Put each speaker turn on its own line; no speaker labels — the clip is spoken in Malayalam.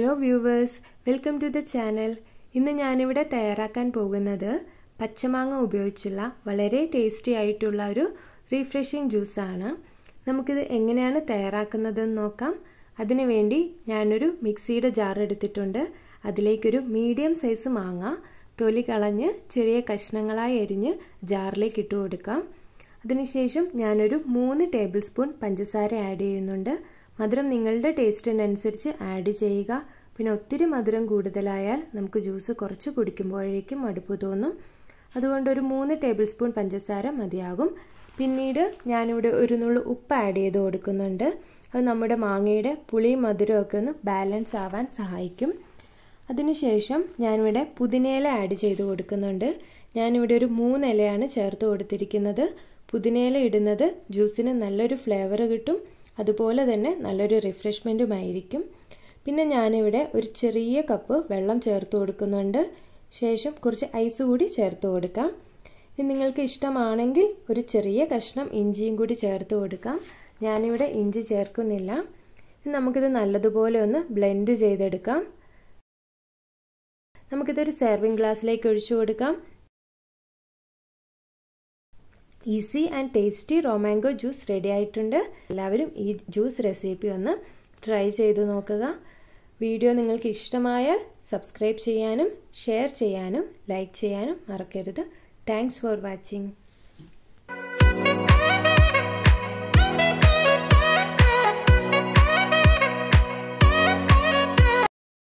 hello viewers welcome to the channel ഇന്ന് ഞാനിവിടെ തയ്യാറാക്കാൻ പോകുന്നത് പച്ചമാങ്ങ ഉപയോഗിച്ചുള്ള വളരെ ടേസ്റ്റി ആയിട്ടുള്ള ഒരു റീഫ്രഷിംഗ് ജ്യൂസാണ് നമുക്കിത് എങ്ങനെയാണ് തയ്യാറാക്കുന്നതെന്ന് നോക്കാം അതിനുവേണ്ടി ഞാനൊരു മിക്സിയുടെ ജാർ എടുത്തിട്ടുണ്ട് അതിലേക്കൊരു മീഡിയം സൈസ് മാങ്ങ തൊലി കളഞ്ഞ് ചെറിയ കഷ്ണങ്ങളായി എരിഞ്ഞ് ജാറിലേക്ക് ഇട്ട് കൊടുക്കാം അതിനുശേഷം ഞാനൊരു മൂന്ന് ടേബിൾ സ്പൂൺ പഞ്ചസാര ആഡ് ചെയ്യുന്നുണ്ട് മധുരം നിങ്ങളുടെ ടേസ്റ്റിനനുസരിച്ച് ആഡ് ചെയ്യുക പിന്നെ ഒത്തിരി മധുരം കൂടുതലായാൽ നമുക്ക് ജ്യൂസ് കുറച്ച് കുടിക്കുമ്പോഴേക്കും മടുപ്പ് തോന്നും അതുകൊണ്ട് ഒരു മൂന്ന് ടേബിൾ സ്പൂൺ പഞ്ചസാര മതിയാകും പിന്നീട് ഞാനിവിടെ ഒരു നുള്ളു ഉപ്പ് ആഡ് ചെയ്ത് കൊടുക്കുന്നുണ്ട് അത് നമ്മുടെ മാങ്ങയുടെ പുളി മധുരമൊക്കെ ഒന്ന് ബാലൻസ് ആവാൻ സഹായിക്കും അതിനുശേഷം ഞാനിവിടെ പുതിനയില ആഡ് ചെയ്ത് കൊടുക്കുന്നുണ്ട് ഞാനിവിടെ ഒരു മൂന്നിലയാണ് ചേർത്ത് കൊടുത്തിരിക്കുന്നത് പുതിനയില ഇടുന്നത് ജ്യൂസിന് നല്ലൊരു ഫ്ലേവർ കിട്ടും അതുപോലെ തന്നെ നല്ലൊരു റിഫ്രഷ്മെൻറ്റുമായിരിക്കും പിന്നെ ഞാനിവിടെ ഒരു ചെറിയ കപ്പ് വെള്ളം ചേർത്ത് കൊടുക്കുന്നുണ്ട് ശേഷം കുറച്ച് ഐസ് കൂടി ചേർത്ത് കൊടുക്കാം ഇനി നിങ്ങൾക്ക് ഇഷ്ടമാണെങ്കിൽ ഒരു ചെറിയ കഷ്ണം ഇഞ്ചിയും കൂടി ചേർത്ത് കൊടുക്കാം ഞാനിവിടെ ഇഞ്ചി ചേർക്കുന്നില്ല നമുക്കിത് നല്ലതുപോലെ ഒന്ന് ബ്ലെൻഡ് ചെയ്തെടുക്കാം നമുക്കിതൊരു സെർവിങ് ഗ്ലാസ്സിലേക്ക് ഒഴിച്ചു കൊടുക്കാം easy and tasty raw mango juice ready ആയിട്ടുണ്ട് എല്ലാവരും ഈ ജ്യൂസ് റെസിപ്പി ഒന്ന് ട്രൈ ചെയ്ത് നോക്കുക വീഡിയോ നിങ്ങൾക്ക് ഇഷ്ടമായാൽ സബ്സ്ക്രൈബ് ചെയ്യാനും ഷെയർ ചെയ്യാനും ലൈക്ക് ചെയ്യാനും മറക്കരുത് താങ്ക്സ് ഫോർ വാച്ചിങ്